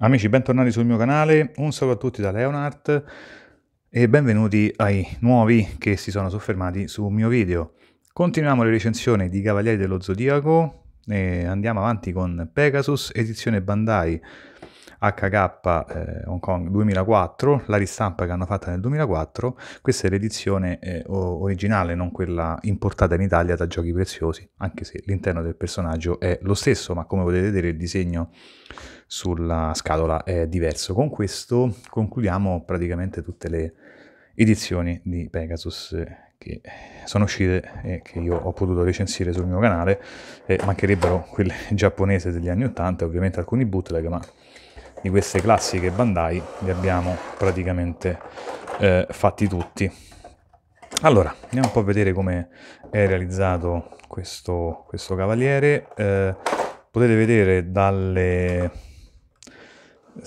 Amici, bentornati sul mio canale, un saluto a tutti da Leonard e benvenuti ai nuovi che si sono soffermati sul mio video. Continuiamo le recensioni di Cavalieri dello Zodiaco e andiamo avanti con Pegasus, edizione Bandai HK eh, Hong Kong 2004, la ristampa che hanno fatto nel 2004, questa è l'edizione eh, originale, non quella importata in Italia da Giochi Preziosi, anche se l'interno del personaggio è lo stesso, ma come potete vedere il disegno sulla scatola è diverso. Con questo concludiamo praticamente tutte le edizioni di Pegasus eh, che sono uscite e che io ho potuto recensire sul mio canale, eh, mancherebbero quelle giapponese degli anni 80, ovviamente alcuni bootleg, ma di queste classiche Bandai li abbiamo praticamente eh, fatti tutti. Allora, andiamo un po' a vedere come è realizzato questo, questo cavaliere. Eh, potete vedere dalle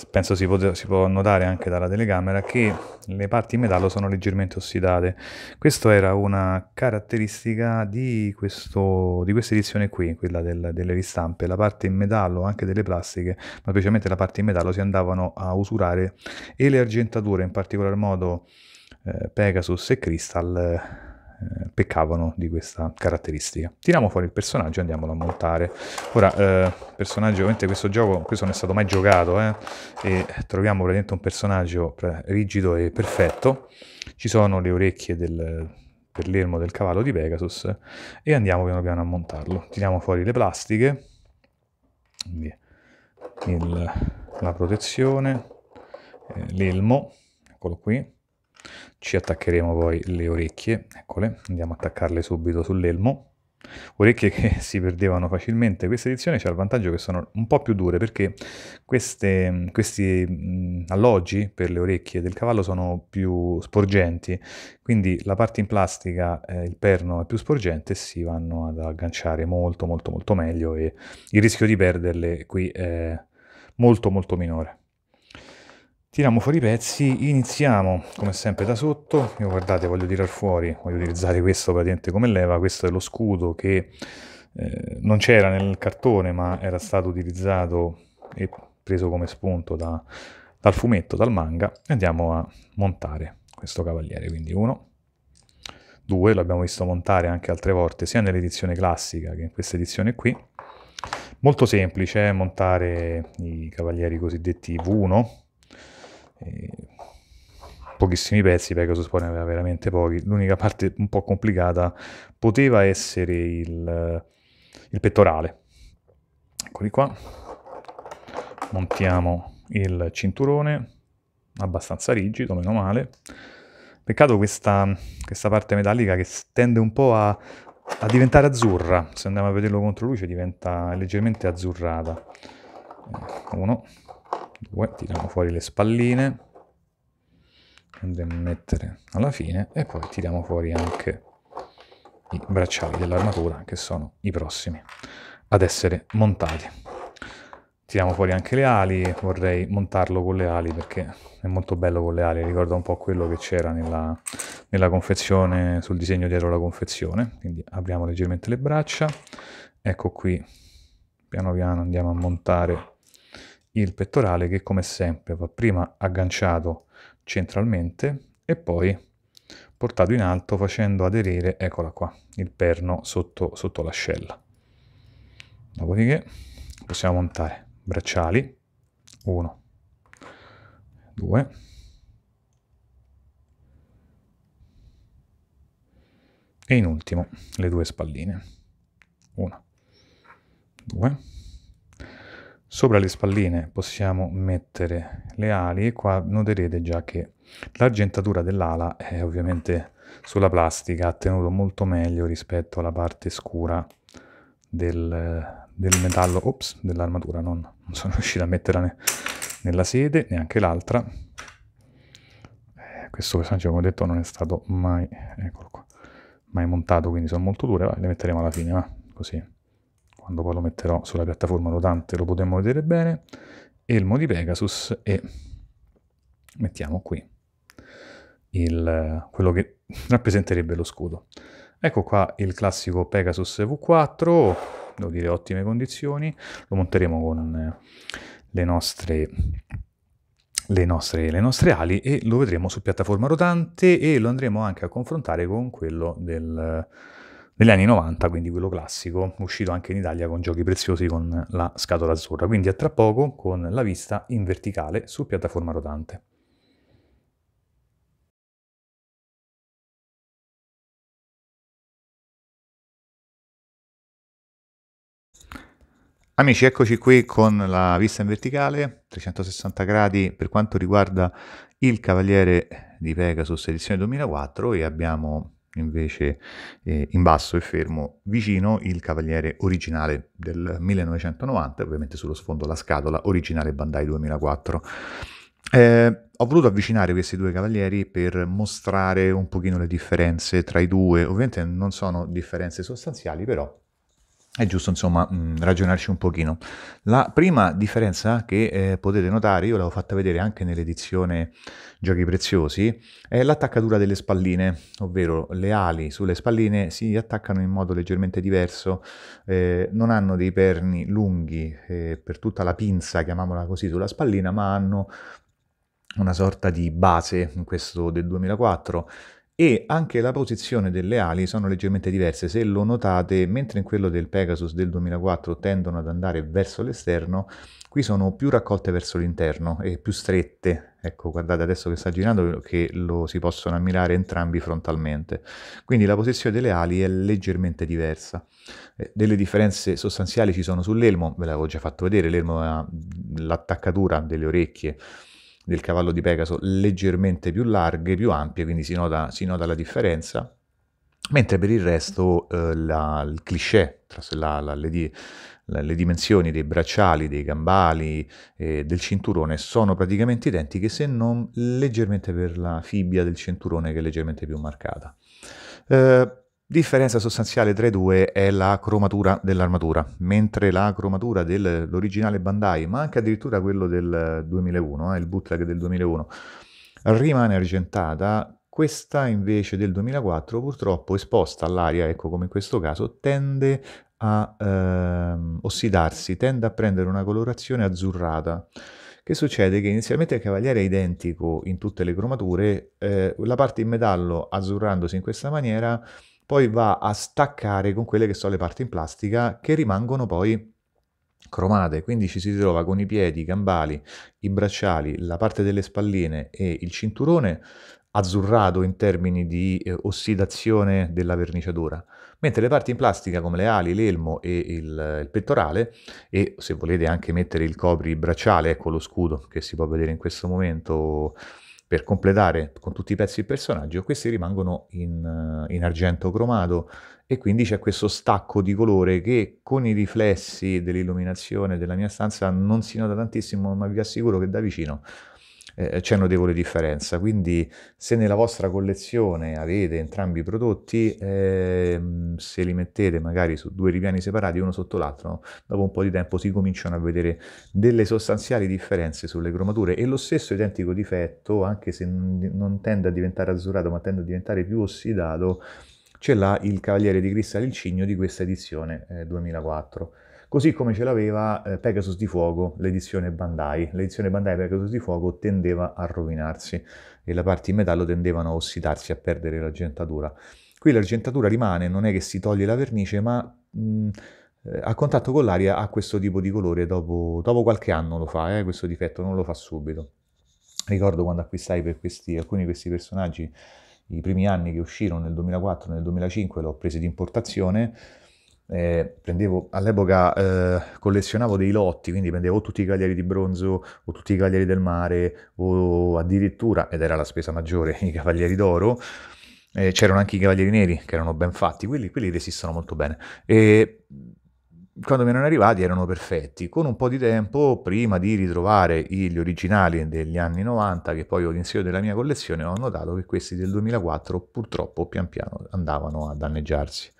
penso si può, si può, notare anche dalla telecamera, che le parti in metallo sono leggermente ossidate. Questa era una caratteristica di, questo, di questa edizione qui, quella del, delle ristampe. La parte in metallo, anche delle plastiche, ma specialmente la parte in metallo, si andavano a usurare e le argentature, in particolar modo eh, Pegasus e Crystal, eh, peccavano di questa caratteristica. Tiriamo fuori il personaggio e andiamolo a montare. Ora, eh, personaggio, ovviamente questo gioco, questo non è stato mai giocato, eh, e troviamo praticamente un personaggio rigido e perfetto. Ci sono le orecchie del, per l'elmo del cavallo di Pegasus e andiamo piano piano a montarlo. Tiriamo fuori le plastiche, il, la protezione, eh, l'elmo, eccolo qui, ci attaccheremo poi le orecchie, eccole, andiamo ad attaccarle subito sull'elmo, orecchie che si perdevano facilmente, questa edizione c'è il vantaggio che sono un po' più dure perché queste, questi alloggi per le orecchie del cavallo sono più sporgenti, quindi la parte in plastica, eh, il perno è più sporgente, si vanno ad agganciare molto molto molto meglio e il rischio di perderle qui è molto molto minore. Tiriamo fuori i pezzi, iniziamo come sempre da sotto, io guardate voglio tirar fuori, voglio utilizzare questo praticamente come leva, questo è lo scudo che eh, non c'era nel cartone ma era stato utilizzato e preso come spunto da, dal fumetto, dal manga, e andiamo a montare questo cavaliere, quindi uno, due, l'abbiamo visto montare anche altre volte, sia nell'edizione classica che in questa edizione qui, molto semplice eh, montare i cavalieri cosiddetti V1, pochissimi pezzi, Pegasus poi ne aveva veramente pochi, l'unica parte un po' complicata poteva essere il, il pettorale, eccoli qua, montiamo il cinturone, abbastanza rigido, meno male, peccato questa, questa parte metallica che tende un po' a, a diventare azzurra, se andiamo a vederlo contro luce diventa leggermente azzurrata, eh, uno, 2, tiriamo fuori le spalline, andremo a mettere alla fine e poi tiriamo fuori anche i bracciali dell'armatura che sono i prossimi ad essere montati. Tiriamo fuori anche le ali, vorrei montarlo con le ali perché è molto bello con le ali, ricorda un po' quello che c'era nella, nella confezione, sul disegno dietro la confezione. Quindi apriamo leggermente le braccia, ecco qui, piano piano andiamo a montare il pettorale che come sempre va prima agganciato centralmente e poi portato in alto facendo aderire, eccola qua, il perno sotto, sotto l'ascella. Dopodiché possiamo montare bracciali, 1, 2, 3 e in ultimo le due spalline 1 2 Sopra le spalline possiamo mettere le ali e qua noterete già che l'argentatura dell'ala è ovviamente sulla plastica, ha tenuto molto meglio rispetto alla parte scura del, del metallo, ops, dell'armatura, non, non, sono riuscito a metterla ne, nella sede, neanche l'altra. Eh, questo personaggio, come ho detto, non è stato mai, qua, mai montato, quindi sono molto dure, va, le metteremo alla fine, va, così quando poi lo metterò sulla piattaforma rotante lo potremo vedere bene, elmo di Pegasus e mettiamo qui il, quello che rappresenterebbe lo scudo. Ecco qua il classico Pegasus V4, devo dire ottime condizioni, lo monteremo con eh, le nostre, le nostre, le nostre ali e lo vedremo su piattaforma rotante e lo andremo anche a confrontare con quello del degli anni 90, quindi quello classico, uscito anche in Italia con giochi preziosi con la scatola azzurra. Quindi a tra poco con la vista in verticale su piattaforma rotante. Amici, eccoci qui con la vista in verticale, 360 gradi per quanto riguarda il Cavaliere di Pegasus edizione 2004 e abbiamo invece eh, in basso e fermo vicino il Cavaliere originale del 1990, ovviamente sullo sfondo la scatola originale Bandai 2004. Eh, ho voluto avvicinare questi due cavalieri per mostrare un pochino le differenze tra i due, ovviamente non sono differenze sostanziali, però è giusto insomma mm, ragionarci un pochino. La prima differenza che eh, potete notare, io l'avevo fatta vedere anche nell'edizione Giochi Preziosi, è l'attaccatura delle spalline, ovvero le ali sulle spalline si attaccano in modo leggermente diverso, eh, non hanno dei perni lunghi eh, per tutta la pinza, chiamiamola così, sulla spallina, ma hanno una sorta di base in questo del 2004 e anche la posizione delle ali sono leggermente diverse. Se lo notate, mentre in quello del Pegasus del 2004 tendono ad andare verso l'esterno, qui sono più raccolte verso l'interno e più strette. Ecco, guardate adesso che sta girando che lo si possono ammirare entrambi frontalmente. Quindi la posizione delle ali è leggermente diversa. Eh, delle differenze sostanziali ci sono sull'elmo, ve l'avevo già fatto vedere, l'elmo ha l'attaccatura delle orecchie del cavallo di Pegaso leggermente più larghe, più ampie, quindi si nota, si nota la differenza. Mentre per il resto eh, la, il cliché, la, la, le, di, le, dimensioni dei bracciali, dei gambali, eh, del cinturone sono praticamente identiche se non leggermente per la fibbia del cinturone che è leggermente più marcata. Eh, Differenza sostanziale tra i due è la cromatura dell'armatura, mentre la cromatura dell'originale Bandai, ma anche addirittura quello del 2001, eh, il bootleg del 2001, rimane argentata, questa invece del 2004 purtroppo esposta all'aria, ecco come in questo caso, tende a ehm, ossidarsi, tende a prendere una colorazione azzurrata. Che succede? Che inizialmente il cavaliere è identico in tutte le cromature, eh, la parte in metallo azzurrandosi in questa maniera poi va a staccare con quelle che sono le parti in plastica che rimangono poi cromate, quindi ci si trova con i piedi, i gambali, i bracciali, la parte delle spalline e il cinturone azzurrato in termini di eh, ossidazione della verniciatura, mentre le parti in plastica come le ali, l'elmo e il, il, pettorale e se volete anche mettere il copri bracciale, ecco lo scudo che si può vedere in questo momento per completare con tutti i pezzi il personaggio, questi rimangono in, eh, in, argento cromato e quindi c'è questo stacco di colore che con i riflessi dell'illuminazione della mia stanza non si nota tantissimo, ma vi assicuro che da vicino eh, eh, c'è notevole differenza. Quindi se nella vostra collezione avete entrambi i prodotti, eh, se li mettete magari su due ripiani separati uno sotto l'altro, no? dopo un po' di tempo si cominciano a vedere delle sostanziali differenze sulle cromature e lo stesso identico difetto, anche se non tende a diventare azzurato ma tende a diventare più ossidato, ce l'ha il Cavaliere di Cristal il Cigno di questa edizione eh, 2004 così come ce l'aveva eh, Pegasus di Fuoco, l'edizione Bandai. L'edizione Bandai Pegasus di Fuoco tendeva a rovinarsi e le parti in metallo tendevano a ossidarsi, a perdere l'argentatura. Qui l'argentatura rimane, non è che si toglie la vernice, ma... Mh, mm, eh, a contatto con l'aria ha questo tipo di colore, dopo, dopo qualche anno lo fa, eh, questo difetto non lo fa subito. Ricordo quando acquistai per questi, alcuni di questi personaggi i primi anni che uscirono nel 2004 nel 2005 l'ho preso di importazione eh, prendevo, all'epoca eh, collezionavo dei lotti, quindi prendevo tutti i cagliari di bronzo o tutti i cagliari del mare o addirittura, ed era la spesa maggiore, i cavalieri d'oro. Eh, c'erano anche i cavalieri neri che erano ben fatti, quelli, quelli resistono molto bene. E quando mi erano arrivati erano perfetti. Con un po' di tempo, prima di ritrovare gli originali degli anni 90, che poi ho all'insieme della mia collezione, ho notato che questi del 2004 purtroppo pian piano andavano a danneggiarsi.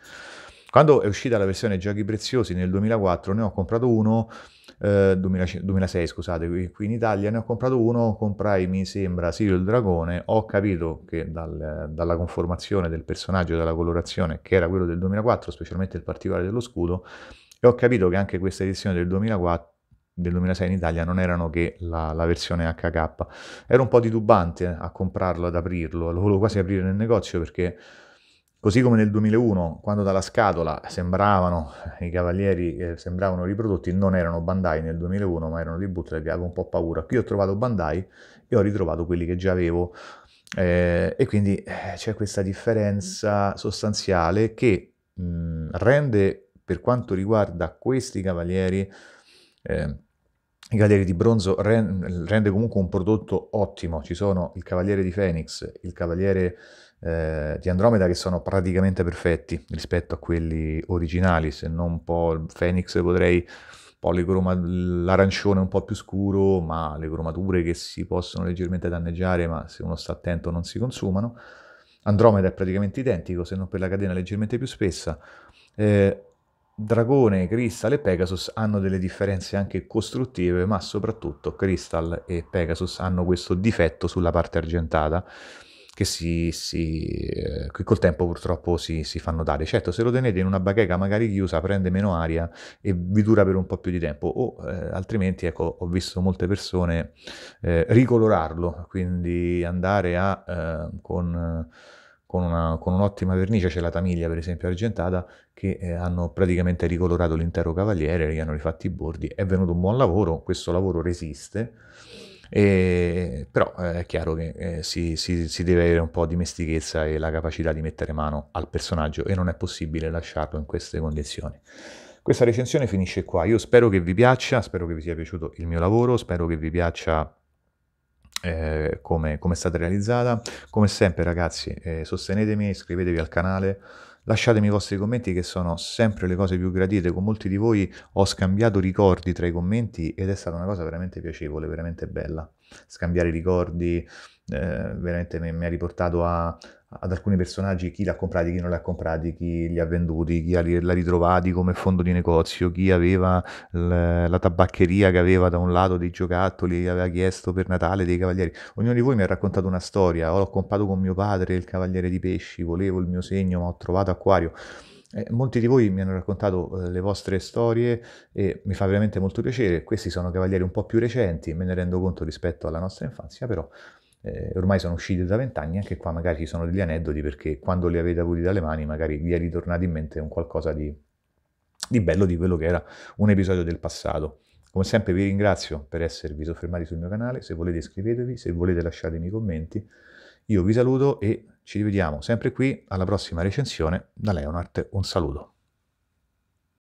Quando è uscita la versione Giochi Preziosi nel 2004 ne ho comprato uno, eh, 2006 scusate, qui in Italia ne ho comprato uno, comprai mi sembra Sirio il Dragone, ho capito che dal, dalla conformazione del personaggio, dalla colorazione, che era quello del 2004, specialmente il particolare dello scudo, e ho capito che anche questa edizione del 2004 del 2006 in Italia non erano che la, la, versione HK. Ero un po' titubante a comprarlo, ad aprirlo, lo volevo quasi aprire nel negozio perché Così come nel 2001, quando dalla scatola sembravano, i cavalieri eh, sembravano riprodotti, non erano Bandai nel 2001, ma erano di bootleg, avevo un po' paura. Qui ho trovato Bandai e ho ritrovato quelli che già avevo. Eh, e quindi eh, c'è questa differenza sostanziale che mh, mm, rende, per quanto riguarda questi cavalieri, eh, i Cavalieri di Bronzo rende comunque un prodotto ottimo. Ci sono il Cavaliere di Fenix, il Cavaliere eh, di Andromeda che sono praticamente perfetti rispetto a quelli originali, se non un po' il Phoenix potrei l'arancione un po' più scuro, ma le cromature che si possono leggermente danneggiare, ma se uno sta attento non si consumano. Andromeda è praticamente identico, se non per la catena leggermente più spessa. Eh, Dragone, Crystal e Pegasus hanno delle differenze anche costruttive, ma soprattutto Crystal e Pegasus hanno questo difetto sulla parte argentata che si, si, eh, col tempo purtroppo si, si, fanno dare. Certo, se lo tenete in una bacheca magari chiusa prende meno aria e vi dura per un po' più di tempo, o eh, altrimenti ecco, ho visto molte persone eh, ricolorarlo, quindi andare a, eh, con, con, una, con, un'ottima vernice, c'è la Tamiglia per esempio argentata, che eh, hanno praticamente ricolorato l'intero cavaliere, gli hanno rifatti i bordi, è venuto un buon lavoro, questo lavoro resiste e, però eh, è chiaro che eh, si, si, si, deve avere un po' di mestichezza e la capacità di mettere mano al personaggio e non è possibile lasciarlo in queste condizioni. Questa recensione finisce qua, io spero che vi piaccia, spero che vi sia piaciuto il mio lavoro, spero che vi piaccia eh, come, è stata realizzata. Come sempre ragazzi eh, sostenetemi, iscrivetevi al canale, Lasciatemi i vostri commenti che sono sempre le cose più gradite, con molti di voi ho scambiato ricordi tra i commenti ed è stata una cosa veramente piacevole, veramente bella. Scambiare ricordi eh, veramente mi, mi ha riportato a, ad alcuni personaggi chi l'ha comprati, chi non l'ha comprati, chi li ha venduti, chi l'ha ritrovati come fondo di negozio, chi aveva la tabaccheria che aveva da un lato dei giocattoli, aveva chiesto per Natale dei cavalieri. Ognuno di voi mi ha raccontato una storia, ho comprato con mio padre il cavaliere di pesci, volevo il mio segno ma ho trovato acquario. Eh, molti di voi mi hanno raccontato eh, le vostre storie e mi fa veramente molto piacere. Questi sono cavalieri un po' più recenti, me ne rendo conto rispetto alla nostra infanzia, però eh, ormai sono usciti da vent'anni, anche qua magari ci sono degli aneddoti perché quando li avete avuti dalle mani magari vi è ritornato in mente un qualcosa di, di bello di quello che era un episodio del passato. Come sempre vi ringrazio per esservi soffermati sul mio canale, se volete iscrivetevi, se volete lasciatemi i commenti. Io vi saluto e ci rivediamo sempre qui alla prossima recensione da Leonard. Un saluto.